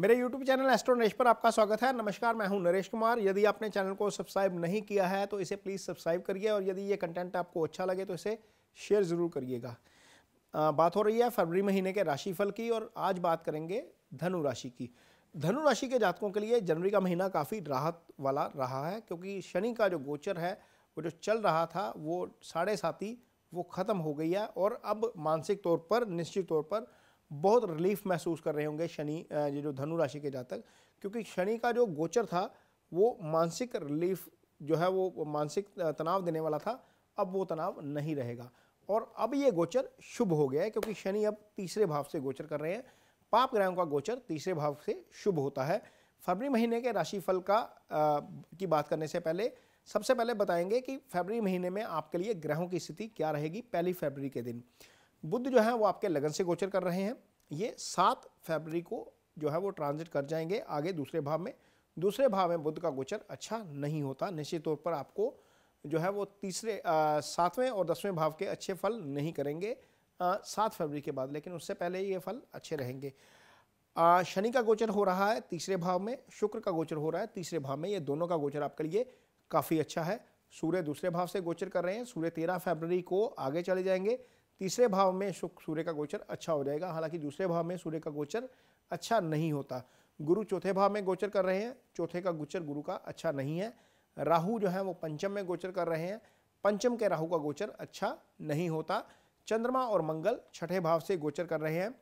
मेरे YouTube channel astro Naresh पर आपका स्वागत है नमस्कार मैं हूं नरेश कुमार यदि आपने चैनल को सब्सक्राइब नहीं किया है तो इसे प्लीज़ सब्सक्राइब करिए और यदि ये कंटेंट आपको अच्छा लगे तो इसे शेयर ज़रूर करिएगा बात हो रही है फरवरी महीने के राशिफल की और आज बात करेंगे धनु राशि की धनु राशि के जातकों के लिए जनवरी का महीना काफ़ी राहत वाला रहा है क्योंकि शनि का जो गोचर है वो जो चल रहा था वो साढ़े वो ख़त्म हो गई है और अब मानसिक तौर पर निश्चित तौर पर बहुत रिलीफ महसूस कर रहे होंगे शनि ये जो धनु राशि के जातक क्योंकि शनि का जो गोचर था वो मानसिक रिलीफ जो है वो मानसिक तनाव देने वाला था अब वो तनाव नहीं रहेगा और अब ये गोचर शुभ हो गया है क्योंकि शनि अब तीसरे भाव से गोचर कर रहे हैं पाप ग्रहों का गोचर तीसरे भाव से शुभ होता है फरवरी महीने के राशिफल का आ, की बात करने से पहले सबसे पहले बताएंगे कि फरवरी महीने में आपके लिए ग्रहों की स्थिति क्या रहेगी पहली फरवरी के दिन बुद्ध जो है वो आपके लगन से गोचर कर रहे हैं ये सात फरवरी को जो है वो ट्रांजिट कर जाएंगे आगे दूसरे भाव में दूसरे भाव में बुद्ध का गोचर अच्छा नहीं होता निश्चित तौर पर आपको जो है वो तीसरे सातवें और दसवें भाव के अच्छे फल नहीं करेंगे सात फरवरी के बाद लेकिन उससे पहले ये फल अच्छे रहेंगे शनि का गोचर हो रहा है तीसरे भाव में शुक्र का गोचर हो रहा है तीसरे भाव में ये दोनों का गोचर आपके लिए काफ़ी अच्छा है सूर्य दूसरे भाव से गोचर कर रहे हैं सूर्य तेरह फरवरी को आगे चले जाएंगे तीसरे भाव में सूर्य का गोचर अच्छा हो जाएगा हालांकि दूसरे भाव में सूर्य का गोचर अच्छा नहीं होता गुरु चौथे भाव में गोचर कर रहे हैं चौथे का गोचर गुरु का अच्छा नहीं है राहु जो है वो पंचम में गोचर कर रहे हैं पंचम के राहु का गोचर अच्छा नहीं होता चंद्रमा और मंगल छठे भाव से गोचर कर रहे हैं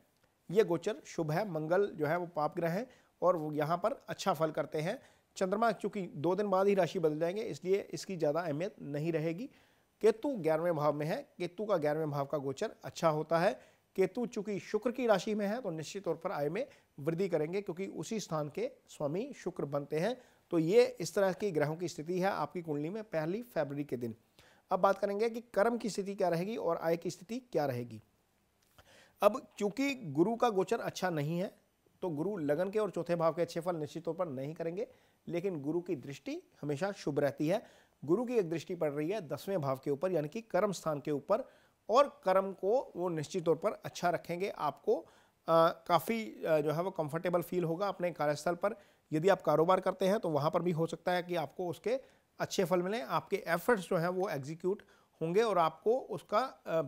ये गोचर शुभ है मंगल जो है वो पाप ग्रह हैं और वो यहाँ पर अच्छा फल करते हैं चंद्रमा चूंकि दो दिन बाद ही राशि बदल जाएंगे इसलिए इसकी ज़्यादा अहमियत नहीं रहेगी केतु ग्यारहवें भाव में है केतु का ग्यारहवें भाव का गोचर अच्छा होता है केतु चूंकि शुक्र की राशि में है तो निश्चित तौर पर आय में वृद्धि करेंगे क्योंकि उसी स्थान के स्वामी शुक्र बनते हैं तो ये इस तरह की ग्रहों की स्थिति है आपकी कुंडली में पहली फरवरी के दिन अब बात करेंगे कि कर्म की स्थिति क्या रहेगी और आय की स्थिति क्या रहेगी अब चूंकि गुरु का गोचर अच्छा नहीं है तो गुरु लगन के और चौथे भाव के अच्छे फल निश्चित तौर पर नहीं करेंगे लेकिन गुरु की दृष्टि हमेशा शुभ रहती है गुरु की एक दृष्टि पड़ रही है दसवें भाव के ऊपर यानी कि कर्म स्थान के ऊपर और कर्म को वो निश्चित तौर पर अच्छा रखेंगे आपको काफ़ी जो है वो कंफर्टेबल फील होगा अपने कार्यस्थल पर यदि आप कारोबार करते हैं तो वहाँ पर भी हो सकता है कि आपको उसके अच्छे फल मिलें आपके एफर्ट्स जो हैं वो एग्जीक्यूट होंगे और आपको उसका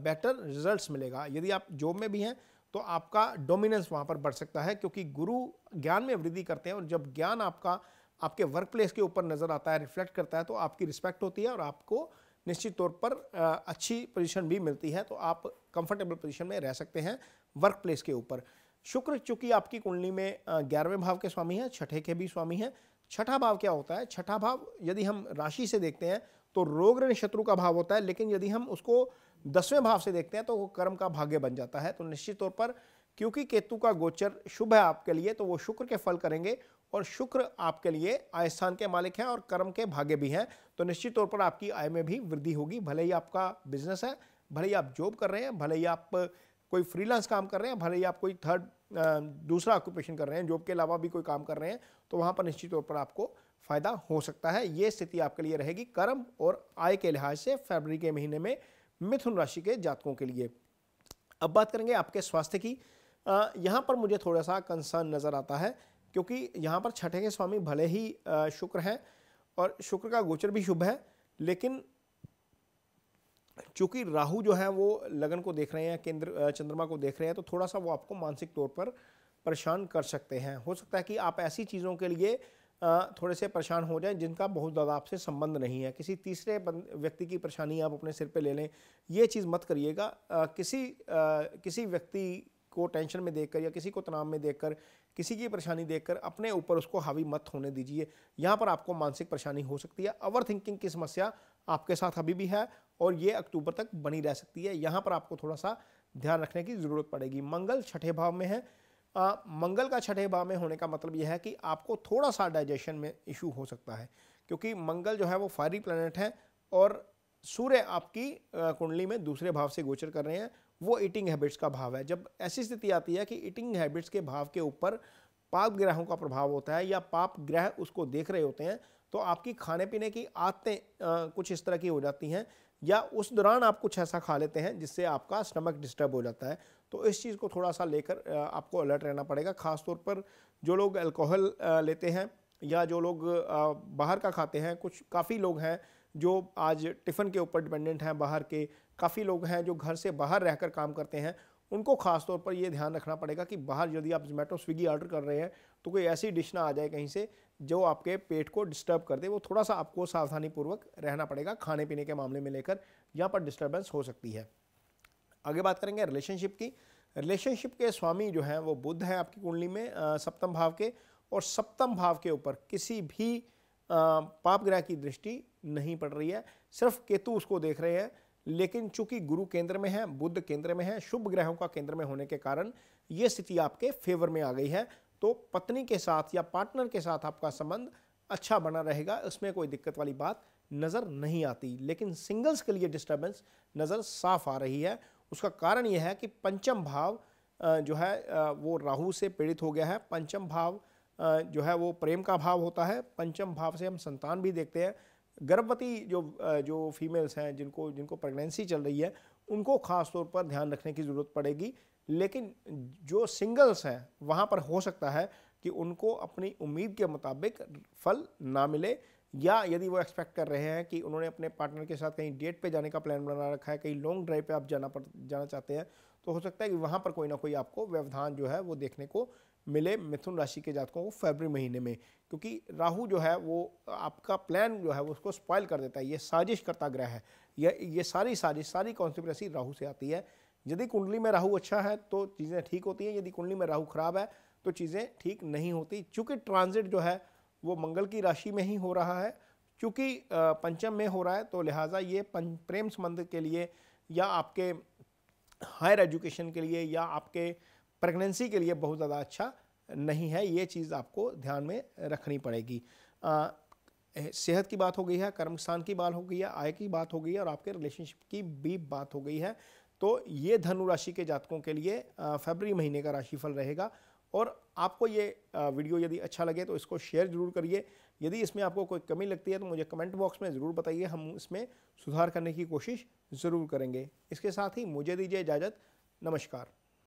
बेटर रिजल्ट्स मिलेगा यदि आप जॉब में भी हैं तो आपका डोमिनेंस वहाँ पर बढ़ सकता है क्योंकि गुरु ज्ञान में वृद्धि करते हैं और जब ज्ञान आपका आपके वर्क प्लेस के ऊपर नज़र आता है रिफ्लेक्ट करता है तो आपकी रिस्पेक्ट होती है और आपको निश्चित तौर पर अच्छी पोजीशन भी मिलती है तो आप कंफर्टेबल पोजीशन में रह सकते हैं वर्क प्लेस के ऊपर शुक्र चूंकि आपकी कुंडली में ग्यारहवें भाव के स्वामी हैं छठे के भी स्वामी हैं छठा भाव क्या होता है छठा भाव यदि हम राशि से देखते हैं तो रोग ऋण शत्रु का भाव होता है लेकिन यदि हम उसको दसवें भाव से देखते हैं तो वो कर्म का भाग्य बन जाता है तो निश्चित तौर पर क्योंकि केतु का गोचर शुभ है आपके लिए तो वो शुक्र के फल करेंगे और शुक्र आपके लिए आय स्थान के मालिक हैं और कर्म के भाग्य भी हैं तो निश्चित तौर पर आपकी आय में भी वृद्धि होगी भले ही आपका बिजनेस है भले ही आप जॉब कर रहे हैं भले ही आप कोई फ्रीलांस काम कर रहे हैं भले ही आप कोई थर्ड दूसरा ऑक्यूपेशन कर रहे हैं जॉब के अलावा भी कोई काम कर रहे हैं तो वहाँ पर निश्चित तौर पर आपको फायदा हो सकता है ये स्थिति आपके लिए रहेगी कर्म और आय के लिहाज से फरवरी के महीने में मिथुन राशि के जातकों के लिए अब बात करेंगे आपके स्वास्थ्य की यहाँ पर मुझे थोड़ा सा कंसर्न नज़र आता है क्योंकि यहाँ पर छठे के स्वामी भले ही शुक्र हैं और शुक्र का गोचर भी शुभ है लेकिन चूंकि राहु जो है वो लगन को देख रहे हैं केंद्र चंद्रमा को देख रहे हैं तो थोड़ा सा वो आपको मानसिक तौर पर परेशान कर सकते हैं हो सकता है कि आप ऐसी चीज़ों के लिए थोड़े से परेशान हो जाएं जिनका बहुत ज़्यादा आपसे संबंध नहीं है किसी तीसरे व्यक्ति की परेशानी आप अपने सिर पे ले लें ये चीज़ मत करिएगा किसी किसी व्यक्ति को टेंशन में देखकर या किसी को तनाव में देखकर किसी की परेशानी देखकर अपने ऊपर उसको हावी मत होने दीजिए यहाँ पर आपको मानसिक परेशानी हो सकती है ओवर थिंकिंग की समस्या आपके साथ अभी भी है और ये अक्टूबर तक बनी रह सकती है यहाँ पर आपको थोड़ा सा ध्यान रखने की ज़रूरत पड़ेगी मंगल छठे भाव में है आ, मंगल का छठे भाव में होने का मतलब यह है कि आपको थोड़ा सा डाइजेशन में इशू हो सकता है क्योंकि मंगल जो है वो फायरी प्लानट है और सूर्य आपकी कुंडली में दूसरे भाव से गोचर कर रहे हैं वो ईटिंग हैबिट्स का भाव है जब ऐसी स्थिति आती है कि ईटिंग हैबिट्स के भाव के ऊपर पाप ग्रहों का प्रभाव होता है या पाप ग्रह उसको देख रहे होते हैं तो आपकी खाने पीने की आदतें कुछ इस तरह की हो जाती हैं या उस दौरान आप कुछ ऐसा खा लेते हैं जिससे आपका स्टमक डिस्टर्ब हो जाता है तो इस चीज़ को थोड़ा सा लेकर आपको अलर्ट रहना पड़ेगा ख़ासतौर पर जो लोग अल्कोहल लेते हैं या जो लोग बाहर का खाते हैं कुछ काफ़ी लोग हैं जो आज टिफ़िन के ऊपर डिपेंडेंट हैं बाहर के काफ़ी लोग हैं जो घर से बाहर रहकर काम करते हैं उनको खास तौर पर ये ध्यान रखना पड़ेगा कि बाहर यदि आप जोमेटो स्विगी ऑर्डर कर रहे हैं तो कोई ऐसी डिश ना आ जाए कहीं से जो आपके पेट को डिस्टर्ब कर दे वो थोड़ा सा आपको सावधानी पूर्वक रहना पड़ेगा खाने पीने के मामले में लेकर यहाँ पर डिस्टर्बेंस हो सकती है आगे बात करेंगे रिलेशनशिप की रिलेशनशिप के स्वामी जो हैं वो बुद्ध हैं आपकी कुंडली में सप्तम भाव के और सप्तम भाव के ऊपर किसी भी पाप ग्रह की दृष्टि नहीं पड़ रही है सिर्फ केतु उसको देख रहे हैं लेकिन चूंकि गुरु केंद्र में है बुद्ध केंद्र में है शुभ ग्रहों का केंद्र में होने के कारण ये स्थिति आपके फेवर में आ गई है तो पत्नी के साथ या पार्टनर के साथ आपका संबंध अच्छा बना रहेगा इसमें कोई दिक्कत वाली बात नज़र नहीं आती लेकिन सिंगल्स के लिए डिस्टर्बेंस नज़र साफ आ रही है उसका कारण यह है कि पंचम भाव जो है वो राहु से पीड़ित हो गया है पंचम भाव जो है वो प्रेम का भाव होता है पंचम भाव से हम संतान भी देखते हैं गर्भवती जो जो फीमेल्स हैं जिनको जिनको प्रेगनेंसी चल रही है उनको ख़ास तौर पर ध्यान रखने की ज़रूरत पड़ेगी लेकिन जो सिंगल्स हैं वहाँ पर हो सकता है कि उनको अपनी उम्मीद के मुताबिक फल ना मिले या यदि वो एक्सपेक्ट कर रहे हैं कि उन्होंने अपने पार्टनर के साथ कहीं डेट पे जाने का प्लान बना रखा है कहीं लॉन्ग ड्राइव पे आप जाना पड़ जाना चाहते हैं तो हो सकता है कि वहाँ पर कोई ना कोई आपको व्यवधान जो है वो देखने को मिले मिथुन राशि के जातकों को फरवरी महीने में क्योंकि राहु जो है वो आपका प्लान जो है वो उसको स्पॉयल कर देता है ये साजिश करता ग्रह है ये ये सारी साजिश सारी कॉन्सिपरेसी राहु से आती है यदि कुंडली में राहु अच्छा है तो चीज़ें ठीक होती हैं यदि कुंडली में राहु खराब है तो चीज़ें ठीक नहीं होती चूँकि ट्रांजिट जो है वो मंगल की राशि में ही हो रहा है चूँकि पंचम में हो रहा है तो लिहाजा ये प्रेम संबंध के लिए या आपके हायर एजुकेशन के लिए या आपके प्रेगनेंसी के लिए बहुत ज़्यादा अच्छा नहीं है ये चीज़ आपको ध्यान में रखनी पड़ेगी आ, सेहत की बात हो गई है कर्म स्थान की बात हो गई है आय की बात हो गई है और आपके रिलेशनशिप की भी बात हो गई है तो ये धनु राशि के जातकों के लिए फरवरी महीने का राशिफल रहेगा और आपको ये वीडियो यदि अच्छा लगे तो इसको शेयर जरूर करिए यदि इसमें आपको कोई कमी लगती है तो मुझे कमेंट बॉक्स में ज़रूर बताइए हम इसमें सुधार करने की कोशिश ज़रूर करेंगे इसके साथ ही मुझे दीजिए इजाज़त नमस्कार